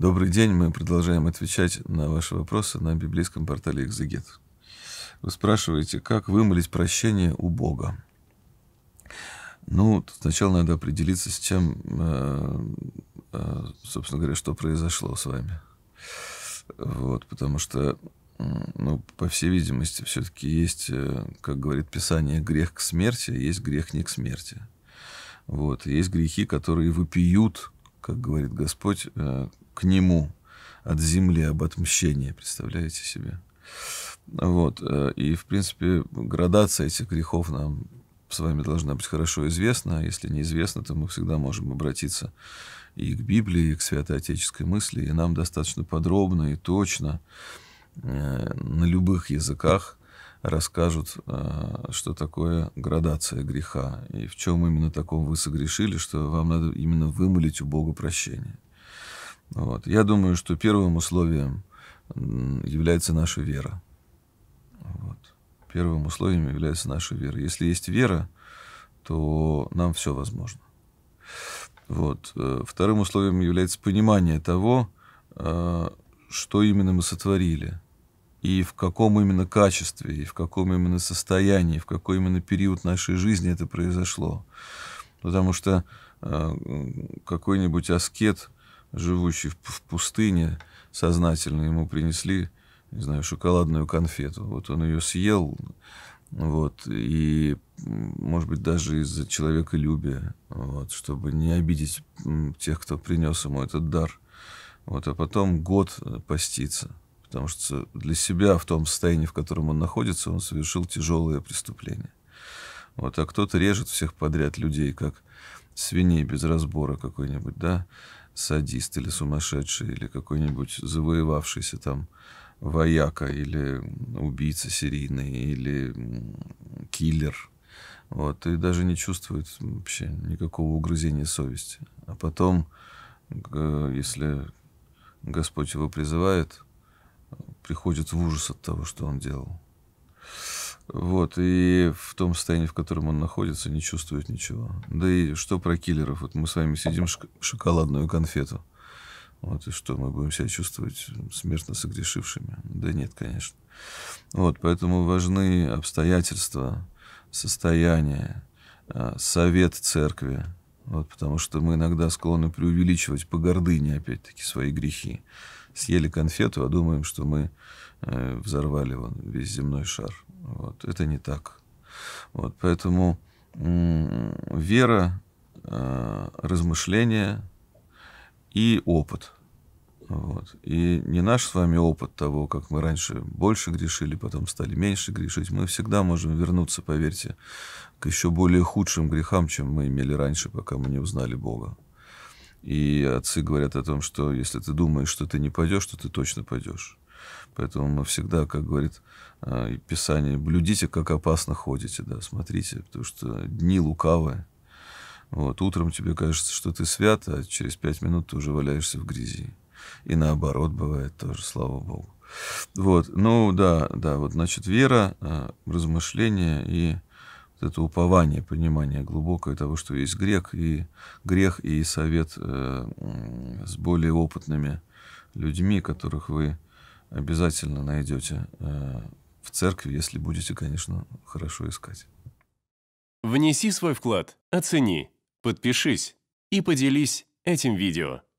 Добрый день, мы продолжаем отвечать на ваши вопросы на библейском портале «Экзегет». Вы спрашиваете, как вымолить прощение у Бога? Ну, сначала надо определиться с тем, э, э, собственно говоря, что произошло с вами. Вот, потому что, ну, по всей видимости, все-таки есть, э, как говорит Писание, грех к смерти, а есть грех не к смерти. Вот, есть грехи, которые выпиют как говорит Господь, э, к нему от земли об отмщении, представляете себе? Вот. Э, и, в принципе, градация этих грехов нам с вами должна быть хорошо известна. А если неизвестно, то мы всегда можем обратиться и к Библии, и к святоотеческой мысли. И нам достаточно подробно и точно э, на любых языках расскажут, а, что такое градация греха и в чем именно таком вы согрешили, что вам надо именно вымолить у Бога прощение. Вот. Я думаю, что первым условием является наша вера. Вот. Первым условием является наша вера. Если есть вера, то нам все возможно. Вот. Э, вторым условием является понимание того, а, что именно мы сотворили – и в каком именно качестве, и в каком именно состоянии, в какой именно период нашей жизни это произошло. Потому что э, какой-нибудь аскет, живущий в, в пустыне, сознательно ему принесли, не знаю, шоколадную конфету. Вот он ее съел, вот, и, может быть, даже из-за человеколюбия, вот, чтобы не обидеть тех, кто принес ему этот дар. Вот, а потом год поститься потому что для себя в том состоянии, в котором он находится, он совершил тяжелое преступление. Вот, а кто-то режет всех подряд людей, как свиней без разбора какой-нибудь, да, садист или сумасшедший, или какой-нибудь завоевавшийся там вояка, или убийца серийный, или киллер. Вот, и даже не чувствует вообще никакого угрызения совести. А потом, если Господь его призывает, приходит в ужас от того, что он делал. Вот, и в том состоянии, в котором он находится, не чувствует ничего. Да и что про киллеров? Вот мы с вами сидим шоколадную конфету. Вот, и что, мы будем себя чувствовать смертно согрешившими? Да нет, конечно. Вот, поэтому важны обстоятельства, состояние, э, совет церкви. Вот, потому что мы иногда склонны преувеличивать по гордыне, опять-таки, свои грехи съели конфету, а думаем, что мы э, взорвали вон, весь земной шар. Вот. Это не так. Вот. Поэтому вера, э, размышления и опыт. Вот. И не наш с вами опыт того, как мы раньше больше грешили, потом стали меньше грешить. Мы всегда можем вернуться, поверьте, к еще более худшим грехам, чем мы имели раньше, пока мы не узнали Бога. И отцы говорят о том, что если ты думаешь, что ты не пойдешь, то ты точно пойдешь. Поэтому мы всегда, как говорит э, Писание, блюдите, как опасно ходите, да, смотрите, потому что дни лукавые. Вот, утром тебе кажется, что ты свят, а через пять минут ты уже валяешься в грязи. И наоборот бывает тоже, слава Богу. Вот, ну да, да, вот, значит, вера, э, размышление и вот это упование, понимание глубокое того, что есть грех и, грех и совет э, с более опытными людьми, которых вы обязательно найдете э, в церкви, если будете, конечно, хорошо искать. Внеси свой вклад, оцени, подпишись и поделись этим видео.